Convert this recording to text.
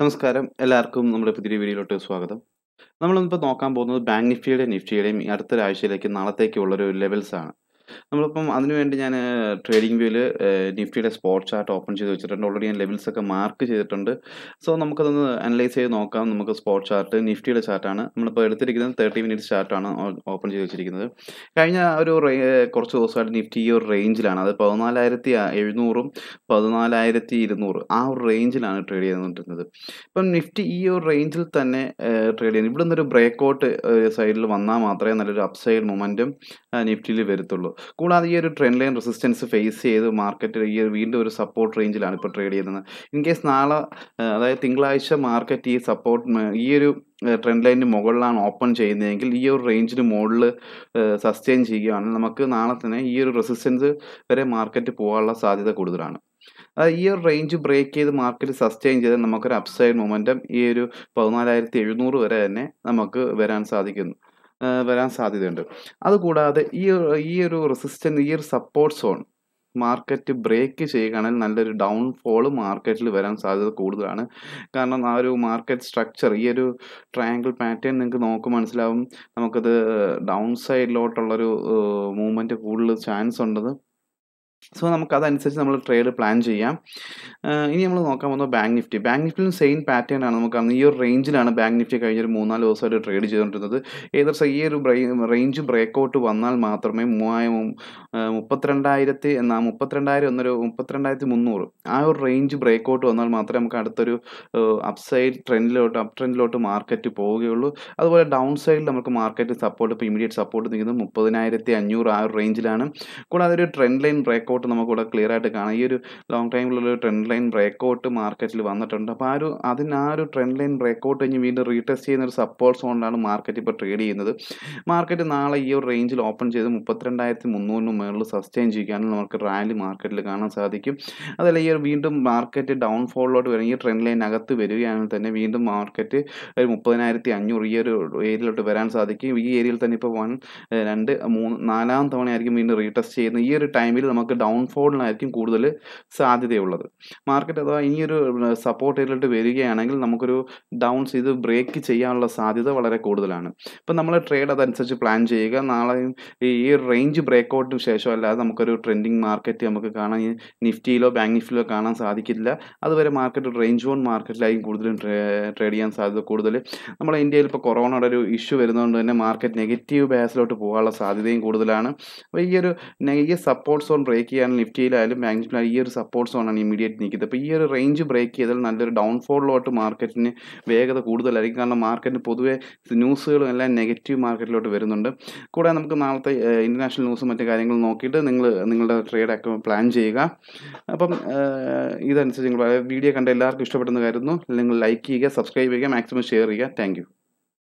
നമസ്കാരം എല്ലാവർക്കും നമ്മുടെ പുതിയ വീഡിയോയിലോട്ട് സ്വാഗതം നമ്മളിപ്പോൾ നോക്കാൻ പോകുന്നത് ബാങ്ക് നിഫ്റ്റിയുടെയും നിഫ്റ്റിയുടെയും അടുത്ത നാളത്തേക്കുള്ളൊരു നാളത്തേക്കുള്ള ലെവൽസ് ആണ് നമ്മളിപ്പം അതിനുവേണ്ടി വേണ്ടി ഞാൻ ട്രേഡിംഗ് വ്യൂവിൽ നിഫ്റ്റിയുടെ സ്പോർട്സ് ചാർട്ട് ഓപ്പൺ ചെയ്ത് വെച്ചിട്ടുണ്ട് ഓൾറെഡി ഞാൻ ലെവൽസ് ഒക്കെ മാർക്ക് ചെയ്തിട്ടുണ്ട് സോ നമുക്കതൊന്ന് അനലൈസ് ചെയ്ത് നോക്കാം നമുക്ക് സ്പോർട്സ് ചാർട്ട് നിഫ്റ്റിയുടെ ചാർട്ടാണ് നമ്മളിപ്പോൾ എടുത്തിരിക്കുന്നത് തേർട്ടി മിനിറ്റ്സ് ചാർട്ടാണ് ഓപ്പൺ ചെയ്ത് വെച്ചിരിക്കുന്നത് കഴിഞ്ഞ ഒരു കുറച്ച് ദിവസമായിട്ട് നിഫ്റ്റി ഈ ഒരു റേഞ്ചിലാണ് അത് പതിനാലായിരത്തി എഴുന്നൂറും പതിനാലായിരത്തി ഇരുന്നൂറ് ആ ഒരു റേഞ്ചിലാണ് ട്രേഡ് ചെയ്തുകൊണ്ടിരുന്നത് ഇപ്പം നിഫ്റ്റി ഈ ഒരു റേഞ്ചിൽ തന്നെ ട്രേഡ് ചെയ്യുന്നത് ഇവിടുന്ന് ഒരു ബ്രേക്ക് ഔട്ട് സൈഡിൽ വന്നാൽ മാത്രമേ നല്ലൊരു അപ്സൈഡ് മൊമെൻറ്റും നിഫ്റ്റിയിൽ വരുത്തുള്ളൂ കൂടാതെ ഈ ഒരു ട്രെൻഡ് ലൈൻ റെസിസ്റ്റൻസ് ഫേസ് ചെയ്ത് മാർക്കറ്റ് ഈ വീണ്ടും ഒരു സപ്പോർട്ട് റേഞ്ചിലാണ് ഇപ്പോൾ ട്രേഡ് ചെയ്യുന്നത് ഇൻ കേസ് നാളെ അതായത് തിങ്കളാഴ്ച മാർക്കറ്റ് ഈ സപ്പോർട്ട് ഈ ഒരു ട്രെൻഡ് ലൈനിന് മുകളിലാണ് ഓപ്പൺ ചെയ്യുന്നതെങ്കിൽ ഈ ഒരു റേഞ്ചിന് മുകളിൽ സസ്റ്റെയിൻ ചെയ്യുകയാണെങ്കിൽ നമുക്ക് നാളെ തന്നെ ഈ ഒരു റെസിസ്റ്റൻസ് വരെ മാർക്കറ്റ് പോകാനുള്ള സാധ്യത കൂടുതലാണ് അതായത് ഈ ഒരു റേഞ്ച് ബ്രേക്ക് ചെയ്ത് മാർക്കറ്റ് സസ്റ്റെയിൻ ചെയ്താൽ നമുക്കൊരു അപ്സൈഡ് മൊമെൻറ്റം ഈ ഒരു പതിനാലായിരത്തി എഴുന്നൂറ് വരെ തന്നെ നമുക്ക് വരാൻ സാധിക്കുന്നു വരാൻ സാധ്യതയുണ്ട് അതുകൂടാതെ ഈ ഈ ഒരു റെസിസ്റ്റൻസ് ഈ ഒരു സപ്പോർട്ട് സോൺ മാർക്കറ്റ് ബ്രേക്ക് ചെയ്യുകയാണെങ്കിൽ നല്ലൊരു ഡൗൺ ഫോൾ മാർക്കറ്റിൽ വരാൻ സാധ്യത കൂടുതലാണ് കാരണം ആ ഒരു മാർക്കറ്റ് സ്ട്രക്ചർ ഈ ഒരു ട്രയാങ്കിൾ പാറ്റേൺ നിങ്ങൾക്ക് നോക്ക് മനസ്സിലാവും നമുക്കത് ഡൗൺ സൈഡിലോട്ടുള്ളൊരു മൂവ്മെൻറ്റ് കൂടുതൽ ചാൻസ് ഉണ്ടത് സോ നമുക്ക് അതനുസരിച്ച് നമ്മൾ ട്രേഡ് പ്ലാൻ ചെയ്യാം ഇനി നമ്മൾ നോക്കാൻ പോകുന്നത് ബാങ്ക് നിഫ്റ്റി ബാങ്ക് നിഫ്റ്റിയിലും സെയിം പാറ്റേൺ ആണ് നമുക്ക് ഈ ഒരു റേഞ്ചിലാണ് ബാങ്ക് നിഫ്റ്റി കഴിഞ്ഞൊരു മൂന്നാല് ദിവസമായിട്ട് ട്രേഡ് ചെയ്തുകൊണ്ടിരുന്നത് ഏതർ ഈ ഒരു റേഞ്ച് ബ്രേക്ക് ഔട്ട് വന്നാൽ മാത്രമേ മൂവായ മുപ്പത്തിരണ്ടായിരത്തി എന്നാൽ മുപ്പത്തിരണ്ടായിരം എന്നൊരു മുപ്പത്തിരണ്ടായിരത്തി മുന്നൂറ് ആ ഒരു റേഞ്ച് ബ്രേക്ക് ഔട്ട് വന്നാൽ മാത്രമേ നമുക്ക് അടുത്തൊരു അപ്സൈഡ് ട്രെൻഡിലോട്ട് അപ് ട്രെൻഡിലോട്ട് മാർക്കറ്റ് പോവുകയുള്ളൂ അതുപോലെ ഡൗൺ സൈഡിൽ നമുക്ക് മാർക്കറ്റ് സപ്പോർട്ട് ഇപ്പോൾ ഇമീഡിയറ്റ് സപ്പോർട്ട് നിൽക്കുന്നത് മുപ്പതിനായിരത്തി അഞ്ഞൂറ് ആ ഒരു റേഞ്ചിലാണ് കൂടാതെ ഒരു ട്രെൻഡ് ലൈൻ ബ്രേക്ക് ഔട്ട് നമുക്കിവിടെ ക്ലിയർ ആയിട്ട് കാണാം ഈ ഒരു ലോങ് ടൈമിലുള്ള ട്രെൻഡ് ലൈൻ ബ്രേക്ക് ഔട്ട് മാർക്കറ്റിൽ വന്നിട്ടുണ്ട് അപ്പോൾ ആ ഒരു അതിന് ആ ഒരു ട്രെൻഡ് ലൈൻ ബ്രേക്ക് ഔട്ട് കഴിഞ്ഞ് വീണ്ടും റീടെസ്റ്റ് ചെയ്യുന്ന ഒരു സപ്പോർട്ട് സോണിലാണ് മാർക്കറ്റ് ഇപ്പോൾ ട്രേഡ് ചെയ്യുന്നത് മാർക്കറ്റ് നാളെ ഈ ഒരു റേഞ്ചിൽ ഓപ്പൺ ചെയ്ത് മുപ്പത്തിരണ്ടായിരത്തി മുന്നൂറിന് മുകളിൽ സസ്റ്റെയിൻ ചെയ്യാനും നമുക്ക് റാലി മാർക്കറ്റിൽ കാണാൻ സാധിക്കും അതല്ല ഈ ഒരു വീണ്ടും മാർക്കറ്റ് ഡൗൺ ഫോളിലോട്ട് വരും ഈ ട്രെൻഡ് ലൈൻ അകത്ത് വരികയാണെങ്കിൽ തന്നെ വീണ്ടും മാർക്കറ്റ് ഒരു മുപ്പതിനായിരത്തി അഞ്ഞൂറ് ഈ ഒരു ഏരിയയിലോട്ട് വരാൻ സാധിക്കും ഈ ഏരിയയിൽ തന്നെ ഇപ്പോൾ വൺ രണ്ട് മൂന്ന് നാലാം തവണയായിരിക്കും വീണ്ടും റീടെസ്റ്റ് ചെയ്യുന്നത് ഈ ഒരു ടൈമിൽ നമുക്ക് മാർക്കറ്റ് ഡൗൺഫോളിനായിരിക്കും കൂടുതൽ സാധ്യതയുള്ളത് മാർക്കറ്റ് അഥവാ ഇനിയൊരു സപ്പോർട്ട് ഏരിയയിലോട്ട് വരികയാണെങ്കിൽ നമുക്കൊരു ഡൗൺ ചെയ്ത് ബ്രേക്ക് ചെയ്യാനുള്ള സാധ്യത വളരെ കൂടുതലാണ് ഇപ്പം നമ്മൾ ട്രേഡ് അതനുസരിച്ച് പ്ലാൻ ചെയ്യുക നാളെയും ഈ റേഞ്ച് ബ്രേക്കൗട്ടിന് ശേഷം അല്ലാതെ നമുക്കൊരു ട്രെൻഡിങ് മാർക്കറ്റ് നമുക്ക് കാണാൻ നിഫ്റ്റിയിലോ ബാങ്ക് നിഫ്റ്റിയിലോ കാണാൻ സാധിക്കില്ല അതുവരെ മാർക്കറ്റ് റേഞ്ച് ഓൺ മാർക്കറ്റിലായും കൂടുതലും ട്രേഡ് ചെയ്യാൻ സാധ്യത കൂടുതൽ നമ്മുടെ ഇന്ത്യയിൽ ഇപ്പോൾ കൊറോണയുടെ ഒരു ഇഷ്യൂ വരുന്നതുകൊണ്ട് തന്നെ മാർക്കറ്റ് നെഗറ്റീവ് ബേസിലോട്ട് പോകാനുള്ള സാധ്യതയും കൂടുതലാണ് അപ്പോൾ ഈ ഒരു negative support zone break break ചെയ്യാനും നിഫ്റ്റിയിലായാലും ബാങ്ക് ഈ ഒരു സപ്പോർട്ട് സോണാണ് ഇമീഡിയറ്റ് നിൽക്കുന്നത് അപ്പോൾ ഈ ഒരു റേഞ്ച് ബ്രേക്ക് ചെയ്താൽ നല്ലൊരു ഡൗൺഫോളിലോട്ട് മാർക്കറ്റിന് വേഗത കൂടുതലായിരിക്കും കാരണം മാർക്കറ്റിന് പൊതുവെ ന്യൂസുകളും എല്ലാം നെഗറ്റീവ് മാർക്കറ്റിലോട്ട് വരുന്നുണ്ട് കൂടാതെ നമുക്ക് നാളത്തെ ഇൻ്റർനാഷണൽ ന്യൂസും മറ്റു കാര്യങ്ങളും നോക്കിയിട്ട് നിങ്ങൾ നിങ്ങളുടെ ട്രേഡ് അക്കൗണ്ട് പ്ലാൻ ചെയ്യുക അപ്പം ഇതനുസരിച്ച് നിങ്ങൾ വീഡിയോ കണ്ട എല്ലാവർക്കും ഇഷ്ടപ്പെടുന്ന കാര്യമായിരുന്നു നിങ്ങൾ ലൈക്ക് ചെയ്യുക സബ്സ്ക്രൈബ് ചെയ്യുക മാക്സിമം ഷെയർ ചെയ്യുക താങ്ക്